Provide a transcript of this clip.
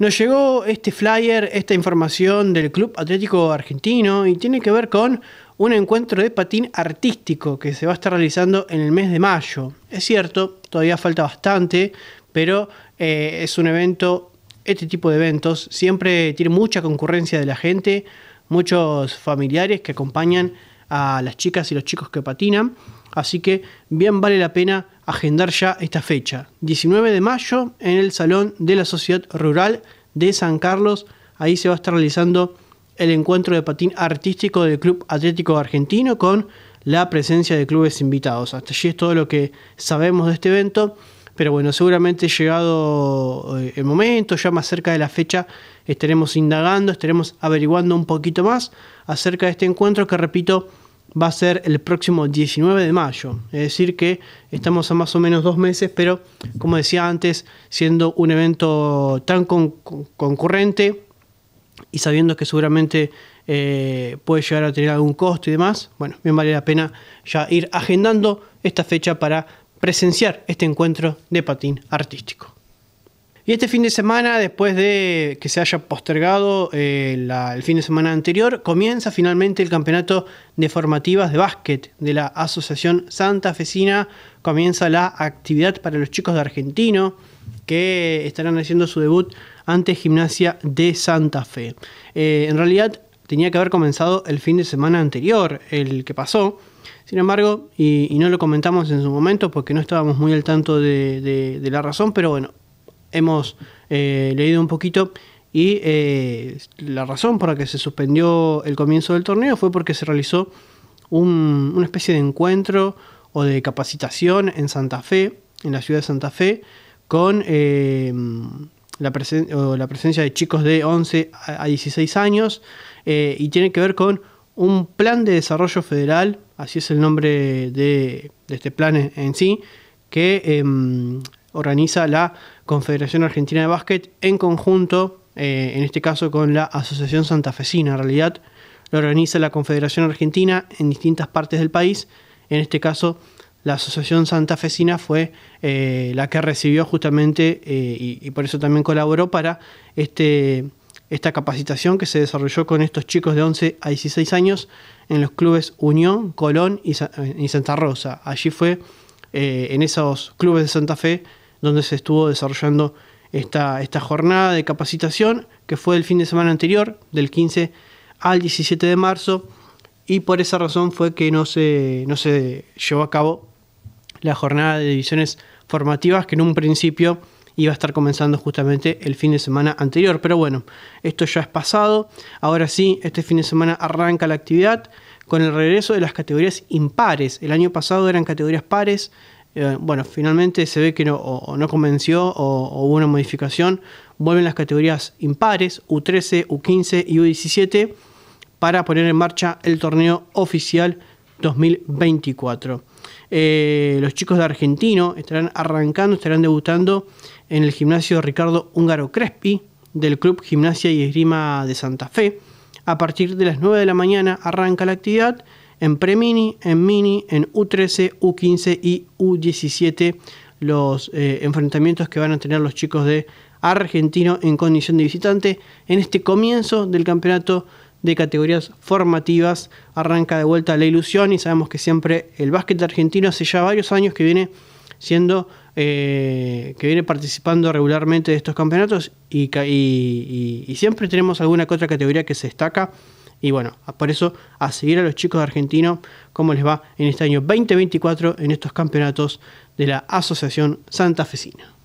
Nos llegó este flyer, esta información del Club Atlético Argentino y tiene que ver con un encuentro de patín artístico que se va a estar realizando en el mes de mayo. Es cierto, todavía falta bastante, pero eh, es un evento, este tipo de eventos, siempre tiene mucha concurrencia de la gente, muchos familiares que acompañan a las chicas y los chicos que patinan, así que bien vale la pena agendar ya esta fecha. 19 de mayo en el Salón de la Sociedad Rural de San Carlos. Ahí se va a estar realizando el encuentro de patín artístico del Club Atlético Argentino con la presencia de clubes invitados. Hasta allí es todo lo que sabemos de este evento. Pero bueno, seguramente llegado eh, el momento, ya más cerca de la fecha, estaremos indagando, estaremos averiguando un poquito más acerca de este encuentro que, repito, va a ser el próximo 19 de mayo. Es decir, que estamos a más o menos dos meses, pero como decía antes, siendo un evento tan concurrente y sabiendo que seguramente eh, puede llegar a tener algún costo y demás, bueno, bien vale la pena ya ir agendando esta fecha para presenciar este encuentro de patín artístico. Y este fin de semana, después de que se haya postergado eh, el fin de semana anterior, comienza finalmente el campeonato de formativas de básquet de la Asociación Santa Fecina. Comienza la actividad para los chicos de Argentino que estarán haciendo su debut ante Gimnasia de Santa Fe. Eh, en realidad tenía que haber comenzado el fin de semana anterior, el que pasó. Sin embargo, y, no lo comentamos en su momento porque no estábamos muy al tanto de, la razón, pero bueno, hemos eh, leído un poquito y eh, la razón por la que se suspendió el comienzo del torneo fue porque se realizó una especie de encuentro o de capacitación en Santa Fe, en la ciudad de Santa Fe, con eh, la, presencia de chicos de 11 a 16 años y tiene que ver con un plan de desarrollo federal, así es el nombre de, este plan en sí, que em, organiza la Confederación Argentina de Básquet en conjunto, eh, en este caso con la Asociación Santafesina. En realidad lo organiza la Confederación Argentina en distintas partes del país. En este caso, la Asociación Santafesina fue eh, la que recibió justamente eh, y, por eso también colaboró para este, esta capacitación que se desarrolló con estos chicos de 11 a 16 años en los clubes Unión, Colón y, y Santa Rosa. Allí fue eh, en esos clubes de Santa Fe donde se estuvo desarrollando esta, esta jornada de capacitación que fue el fin de semana anterior, del 15 al 17 de marzo, y por esa razón fue que no se, no se llevó a cabo la jornada de divisiones formativas que en un principio iba a estar comenzando justamente el fin de semana anterior. Pero bueno, esto ya es pasado. Ahora sí, este fin de semana arranca la actividad con el regreso de las categorías impares. El año pasado eran categorías pares. Eh, bueno, finalmente se ve que no, convenció o, hubo una modificación. Vuelven las categorías impares, U13, U15 y U17, para poner en marcha el torneo oficial 2024. Eh, los chicos de Argentino estarán arrancando, estarán debutando en el gimnasio Ricardo Húngaro Crespi del Club Gimnasia y Esgrima de Santa Fe. A partir de las 9 de la mañana arranca la actividad en Premini, en Mini, en U13, U15 y U17 los eh, enfrentamientos que van a tener los chicos de Argentino en condición de visitante en este comienzo del campeonato de categorías formativas. Arranca de vuelta la ilusión y sabemos que siempre el básquet argentino hace ya varios años que viene siendo eh, que viene participando regularmente de estos campeonatos y, siempre tenemos alguna que otra categoría que se destaca. Y bueno, por eso a seguir a los chicos de Argentino cómo les va en este año 2024 en estos campeonatos de la Asociación Santa Fecina.